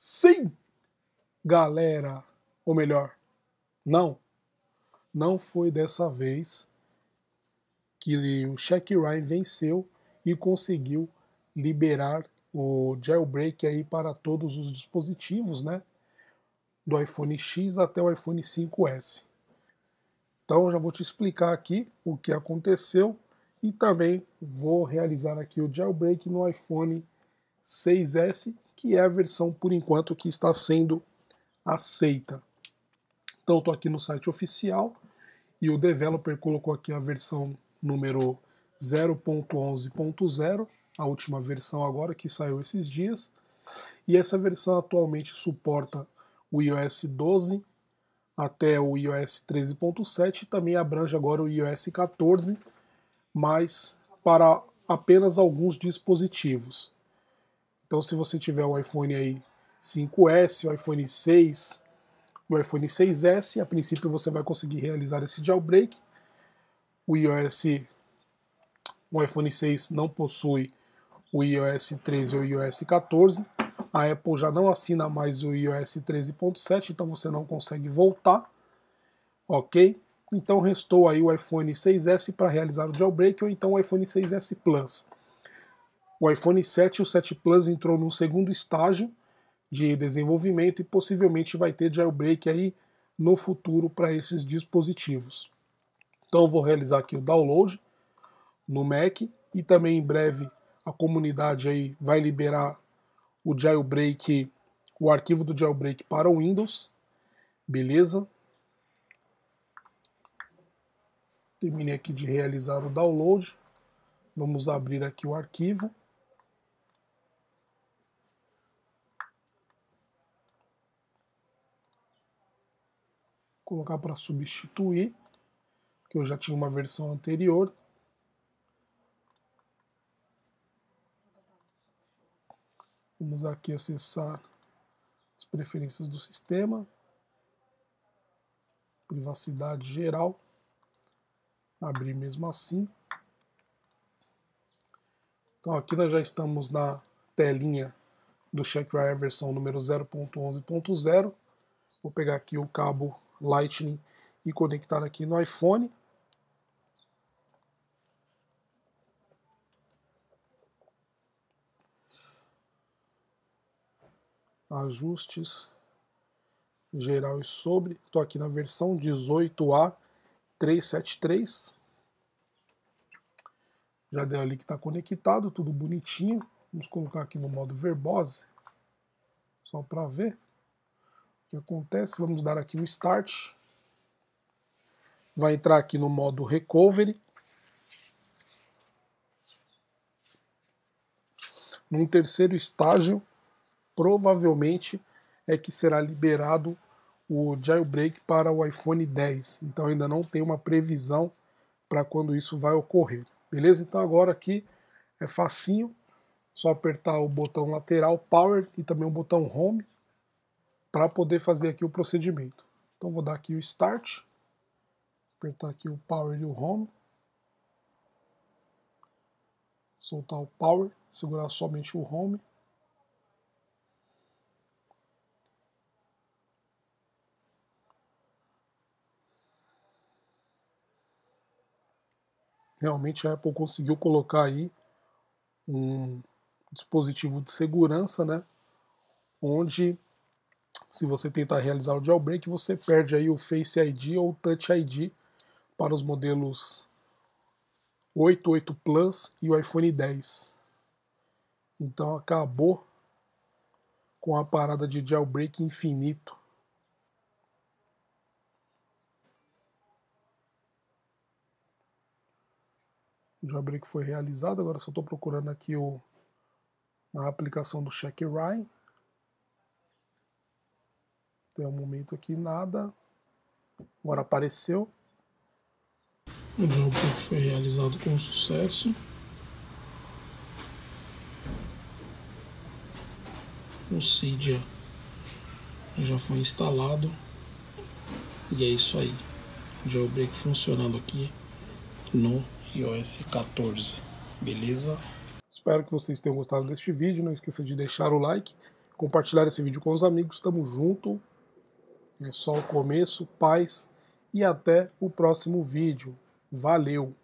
Sim, galera. Ou melhor, não. Não foi dessa vez que o Shaq Ryan venceu e conseguiu liberar o jailbreak aí para todos os dispositivos, né? Do iPhone X até o iPhone 5S. Então já vou te explicar aqui o que aconteceu e também vou realizar aqui o jailbreak no iPhone 6S que é a versão, por enquanto, que está sendo aceita. Então, estou aqui no site oficial e o developer colocou aqui a versão número 0.11.0, a última versão agora que saiu esses dias. E essa versão atualmente suporta o iOS 12 até o iOS 13.7 e também abrange agora o iOS 14, mas para apenas alguns dispositivos. Então, se você tiver o iPhone aí 5S, o iPhone 6 e o iPhone 6S, a princípio você vai conseguir realizar esse jailbreak. O iOS, o iPhone 6 não possui o iOS 13 ou o iOS 14. A Apple já não assina mais o iOS 13.7, então você não consegue voltar, ok? Então restou aí o iPhone 6S para realizar o jailbreak ou então o iPhone 6S Plus. O iPhone 7 e o 7 Plus entrou num segundo estágio de desenvolvimento e possivelmente vai ter jailbreak aí no futuro para esses dispositivos. Então eu vou realizar aqui o download no Mac e também em breve a comunidade aí vai liberar o jailbreak, o arquivo do jailbreak para o Windows. Beleza? Terminei aqui de realizar o download. Vamos abrir aqui o arquivo. colocar para substituir, que eu já tinha uma versão anterior. Vamos aqui acessar as preferências do sistema, privacidade geral, abrir mesmo assim. Então aqui nós já estamos na telinha do Checkwire versão número 0.11.0. Vou pegar aqui o cabo Lightning e conectar aqui no iPhone. Ajustes geral e sobre. Estou aqui na versão 18A 373. Já deu ali que está conectado, tudo bonitinho. Vamos colocar aqui no modo verbose, só para ver que acontece, vamos dar aqui um Start, vai entrar aqui no modo Recovery, num terceiro estágio, provavelmente é que será liberado o jailbreak para o iPhone 10. Então ainda não tem uma previsão para quando isso vai ocorrer. Beleza? Então agora aqui é facinho, só apertar o botão lateral Power e também o botão Home para poder fazer aqui o procedimento. Então vou dar aqui o Start, apertar aqui o Power e o Home, soltar o Power, segurar somente o Home, realmente a Apple conseguiu colocar aí um dispositivo de segurança, né, onde se você tentar realizar o jailbreak, você perde aí o Face ID ou Touch ID para os modelos 8, 8 Plus e o iPhone 10. Então acabou com a parada de jailbreak infinito. O jailbreak foi realizado, agora só estou procurando aqui o, na aplicação do Check Ryan tem um momento aqui nada. Agora apareceu. o jogo foi realizado com sucesso. O Cydia já foi instalado. E é isso aí. Jailbreak funcionando aqui no iOS 14. Beleza? Espero que vocês tenham gostado deste vídeo. Não esqueça de deixar o like, compartilhar esse vídeo com os amigos. Tamo junto. É só o começo, paz e até o próximo vídeo. Valeu!